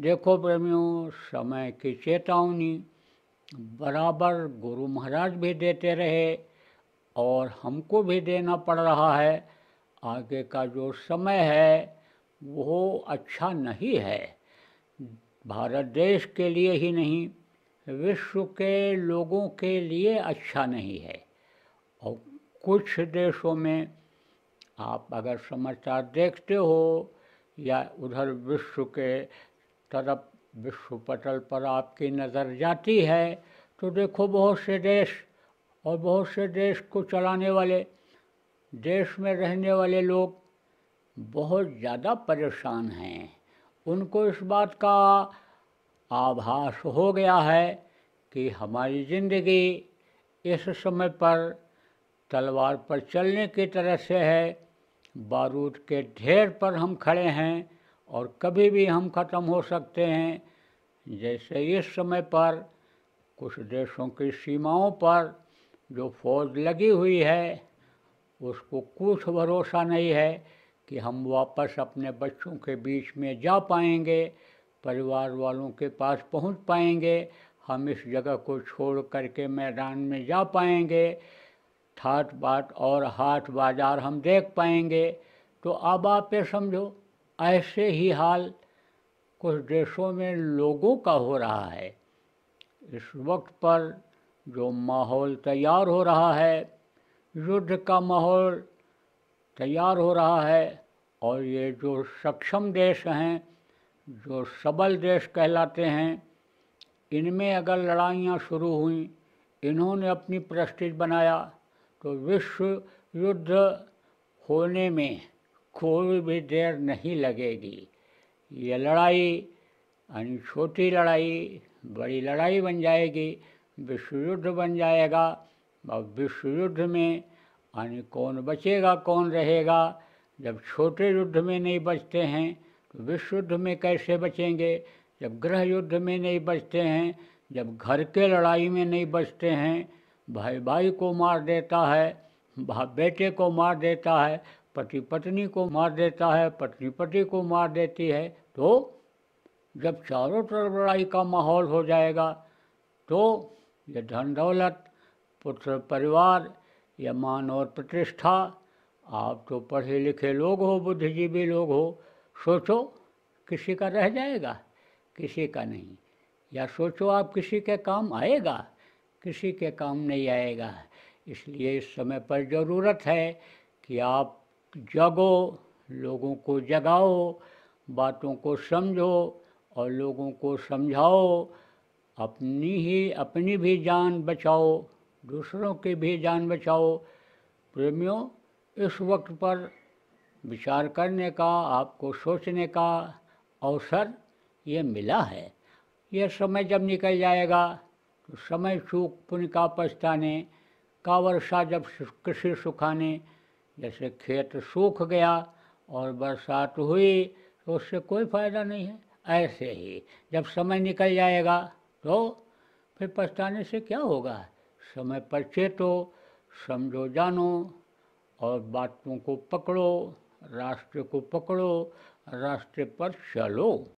देखो प्रेमियों समय की चेतावनी बराबर गुरु महाराज भी देते रहे और हमको भी देना पड़ रहा है आगे का जो समय है वो अच्छा नहीं है भारत देश के लिए ही नहीं विश्व के लोगों के लिए अच्छा नहीं है और कुछ देशों में आप अगर समाचार देखते हो या उधर विश्व के तरफ विश्व पटल पर आपकी नज़र जाती है तो देखो बहुत से देश और बहुत से देश को चलाने वाले देश में रहने वाले लोग बहुत ज़्यादा परेशान हैं उनको इस बात का आभास हो गया है कि हमारी ज़िंदगी इस समय पर तलवार पर चलने की तरह से है बारूद के ढेर पर हम खड़े हैं और कभी भी हम ख़त्म हो सकते हैं जैसे इस समय पर कुछ देशों की सीमाओं पर जो फौज लगी हुई है उसको कुछ भरोसा नहीं है कि हम वापस अपने बच्चों के बीच में जा पाएंगे परिवार वालों के पास पहुंच पाएंगे हम इस जगह को छोड़ कर के मैदान में जा पाएंगे ठाट बाट और हाट बाजार हम देख पाएंगे तो अब आप ये समझो ऐसे ही हाल कुछ देशों में लोगों का हो रहा है इस वक्त पर जो माहौल तैयार हो रहा है युद्ध का माहौल तैयार हो रहा है और ये जो सक्षम देश हैं जो सबल देश कहलाते हैं इनमें अगर लड़ाइयाँ शुरू हुई इन्होंने अपनी प्रस्टिज बनाया तो विश्व युद्ध होने में कोई भी देर नहीं लगेगी ये लड़ाई यानी छोटी लड़ाई बड़ी लड़ाई बन जाएगी विश्व युद्ध बन जाएगा और विश्व युद्ध में यानी कौन बचेगा कौन रहेगा जब छोटे युद्ध में नहीं बचते हैं तो विश्व युद्ध में कैसे बचेंगे जब गृह युद्ध में नहीं बचते हैं जब घर के लड़ाई में नहीं बचते हैं भाई भाई को मार देता है बेटे को मार देता है पति पत्नी को मार देता है पत्नी पति को मार देती है तो जब चारों तरफ लड़ाई का माहौल हो जाएगा तो ये धन दौलत पुत्र परिवार या मान और प्रतिष्ठा आप तो पढ़े लिखे लोग हो बुद्धिजीवी लोग हो सोचो किसी का रह जाएगा किसी का नहीं या सोचो आप किसी के काम आएगा किसी के काम नहीं आएगा इसलिए इस समय पर ज़रूरत है कि आप जगो लोगों को जगाओ बातों को समझो और लोगों को समझाओ अपनी ही अपनी भी जान बचाओ दूसरों की भी जान बचाओ प्रेमियों इस वक्त पर विचार करने का आपको सोचने का अवसर ये मिला है यह समय जब निकल जाएगा तो समय चूक पुण्य का पछताने कावर सा जब किसी सुखाने जैसे खेत सूख गया और बरसात हुई तो उससे कोई फ़ायदा नहीं है ऐसे ही जब समय निकल जाएगा तो फिर पछताने से क्या होगा समय पर चेतो समझो जानो और बातों को पकड़ो रास्ते को पकड़ो रास्ते पर चलो